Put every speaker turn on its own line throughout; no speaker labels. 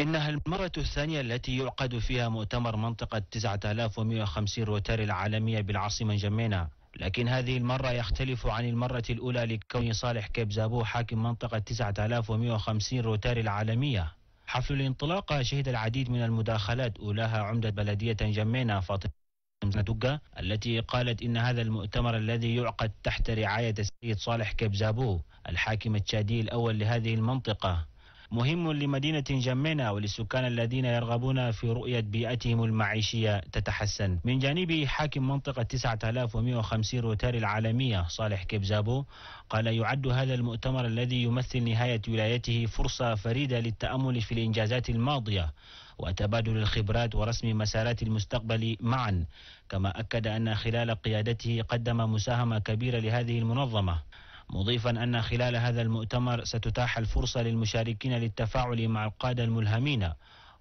إنها المرة الثانية التي يعقد فيها مؤتمر منطقة 9150 روتاري العالمية بالعاصمة جمينة لكن هذه المرة يختلف عن المرة الأولى لكون صالح زابو حاكم منطقة 9150 روتاري العالمية حفل الانطلاقة شهد العديد من المداخلات أولاها عمدة بلدية جمينة فاطمة دوكا التي قالت إن هذا المؤتمر الذي يعقد تحت رعاية السيد صالح كبزابو الحاكم التشادي الأول لهذه المنطقة مهم لمدينة جمينة وللسكان الذين يرغبون في رؤية بيئتهم المعيشية تتحسن من جانبه حاكم منطقة 9150 روتار العالمية صالح كبزابو قال يعد هذا المؤتمر الذي يمثل نهاية ولايته فرصة فريدة للتأمل في الإنجازات الماضية وتبادل الخبرات ورسم مسارات المستقبل معا كما أكد أن خلال قيادته قدم مساهمة كبيرة لهذه المنظمة مضيفا أن خلال هذا المؤتمر ستتاح الفرصة للمشاركين للتفاعل مع القادة الملهمين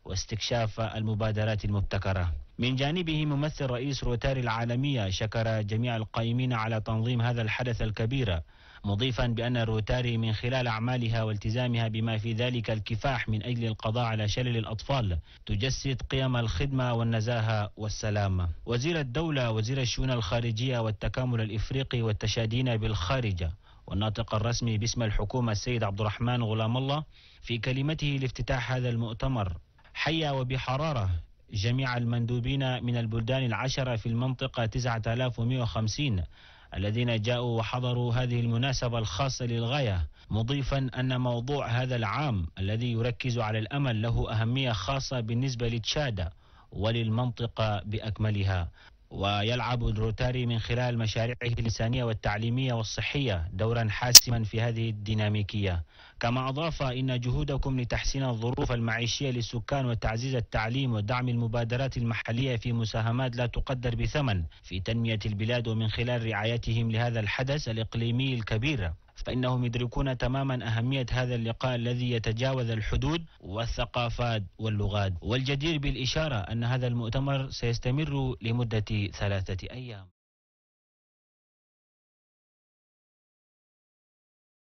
واستكشاف المبادرات المبتكرة من جانبه ممثل رئيس روتاري العالمية شكر جميع القائمين على تنظيم هذا الحدث الكبير مضيفا بأن روتاري من خلال أعمالها والتزامها بما في ذلك الكفاح من أجل القضاء على شلل الأطفال تجسد قيم الخدمة والنزاهة والسلامة وزير الدولة وزير الشؤون الخارجية والتكامل الإفريقي والتشادين بالخارج والناطق الرسمي باسم الحكومة السيد عبد الرحمن غلام الله في كلمته لافتتاح هذا المؤتمر حيا وبحرارة جميع المندوبين من البلدان العشرة في المنطقة 9150 الذين جاءوا وحضروا هذه المناسبة الخاصة للغاية مضيفا أن موضوع هذا العام الذي يركز على الأمل له أهمية خاصة بالنسبة لتشادة وللمنطقة بأكملها ويلعب الروتاري من خلال مشاريعه الإنسانية والتعليمية والصحية دورا حاسما في هذه الديناميكية كما أضاف إن جهودكم لتحسين الظروف المعيشية للسكان وتعزيز التعليم ودعم المبادرات المحلية في مساهمات لا تقدر بثمن في تنمية البلاد ومن خلال رعايتهم لهذا الحدث الإقليمي الكبير فإنهم يدركون تماما أهمية هذا اللقاء الذي يتجاوز الحدود والثقافات واللغات والجدير بالإشارة أن هذا المؤتمر سيستمر لمدة ثلاثة أيام